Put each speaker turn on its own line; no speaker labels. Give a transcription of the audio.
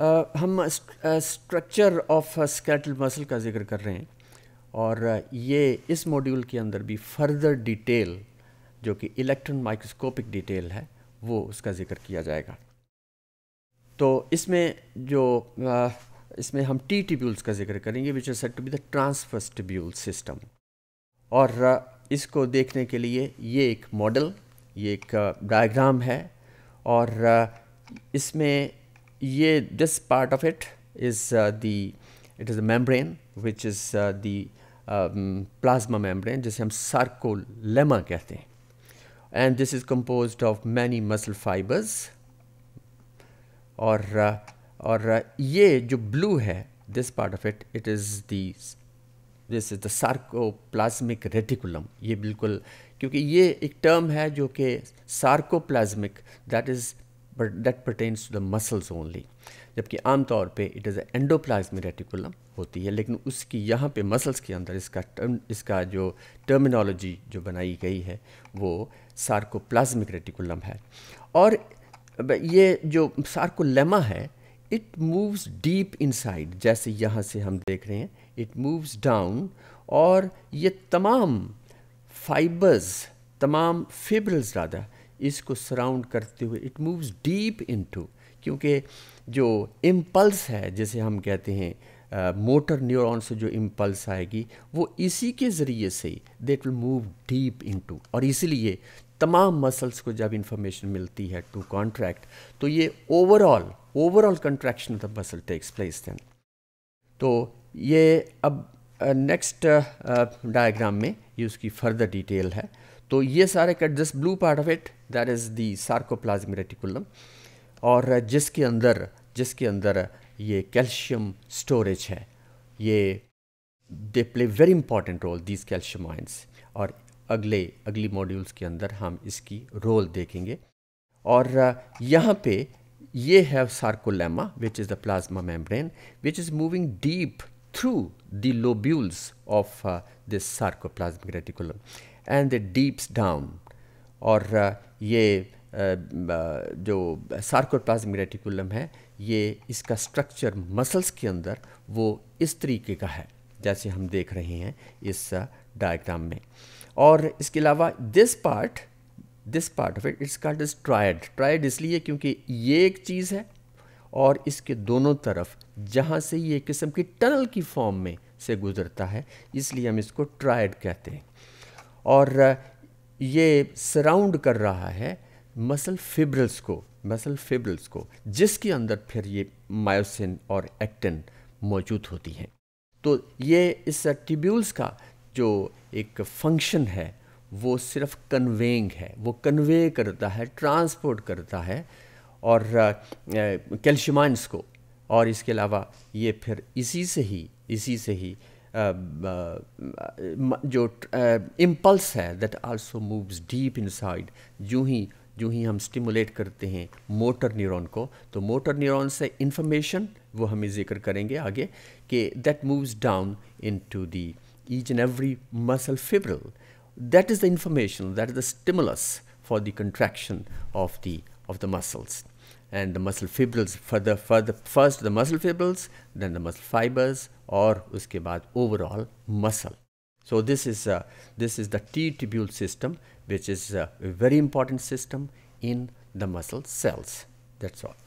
हम structure of skeletal muscle का जिक्र कर रहे हैं और ये इस मॉड्यूल के अंदर भी फर्दर डिटेल जो कि इलेक्ट्रॉन माइक्रोस्कोपिक डिटेल है वो उसका जिक्र किया जाएगा तो इसमें जो आ, इसमें हम टी टिब्यूल्स का जिक्र करेंगे which is set to be the transverse tubule system और इसको देखने के लिए ये एक मॉडल ये एक डायग्राम है और इसमें ये this part of it is the it is a membrane which is the plasma membrane जिसे हम सार्कोलेमा कहते हैं and this is compose of many muscle fibres और uh, और uh, ये जो ब्लू है this part of it it is the this is the plasmic reticulum ये बिल्कुल क्योंकि ये एक टर्म है जो कि sarcoplasmic that is but that pertains to the muscles only जबकि आमतौर पे इट इज़ एंडोप्लाज्मिक रेटिकुलम होती है लेकिन उसकी यहाँ पे मसल्स के अंदर इसका टर्म इसका जो टर्मिनोलॉजी जो बनाई गई है वो सार्कोप्लाज्मिक रेटिकुलम है और ये जो सार्कोलेमा है इट मूव्स डीप इनसाइड जैसे यहाँ से हम देख रहे हैं इट मूव्स डाउन और ये तमाम फाइबर्स तमाम फेबरल्स ज़्यादा इसको सराउंड करते हुए इट मूव्स डीप इनटू क्योंकि जो इम्पल्स है जैसे हम कहते हैं मोटर न्यूरॉन से जो इम्पल्स आएगी वो इसी के ज़रिए से ही that will move deep into और इसीलिए तमाम मसल्स को जब इंफॉर्मेशन मिलती है टू कॉन्ट्रैक्ट तो ये overall overall contraction of the muscle takes place then तो ये अब नेक्स्ट uh, डायग्राम uh, में ये उसकी फर्दर डिटेल है तो ये सारे cut this blue part of it that is the sarcoplasm reticulum और जिसके अंदर जिसके अंदर ये कैल्शियम स्टोरेज है ये they play very important role these calcium ions और अगले अगली मॉड्यूल्स के अंदर हम इसकी रोल देखेंगे और uh, यहाँ पे ये है sarcolemma which is the plasma membrane which is moving deep through the lobules of this sarcoplasmic reticulum and the dips down और uh, ये uh, uh, जो सार्कोप्लाज्मिक रेटिकुलम है ये इसका स्ट्रक्चर मसल्स के अंदर वो इस तरीके का है जैसे हम देख रहे हैं इस डायग्राम में और इसके अलावा this part this part of it it's called is triad triad इसलिए क्योंकि ये एक चीज़ है और इसके दोनों तरफ जहाँ से ये किस्म की टनल की फॉर्म में से गुजरता है इसलिए हम इसको ट्रायड कहते हैं और ये सराउंड कर रहा है मसल फिब्रल्स को मसल फिब्रल्स को जिसके अंदर फिर ये मायोसिन और एक्टिन मौजूद होती हैं तो ये इस टिब्यूल्स का जो एक फंक्शन है वो सिर्फ कन्वेइंग है वो कन्वे करता है ट्रांसपोर्ट करता है और कैल्शियमाइंस को और इसके अलावा ये फिर इसी से ही इसी से ही Um, uh, uh, जो इम्पल्स uh, है that also moves deep inside जो ही जो ही हम स्टिमुलेट करते हैं मोटर न्यूरॉन को तो मोटर न्यूरॉन से इंफॉर्मेशन वो हमें जिक्र करेंगे आगे कि that moves down into the each and every muscle fibril that is the information that is the stimulus for the contraction of the of the muscles and the muscle fibrils further further first the muscle fibrils then the muscle fibers or उसके baad overall muscle so this is uh, this is the T-tubule system which is a very important system in the muscle cells that's all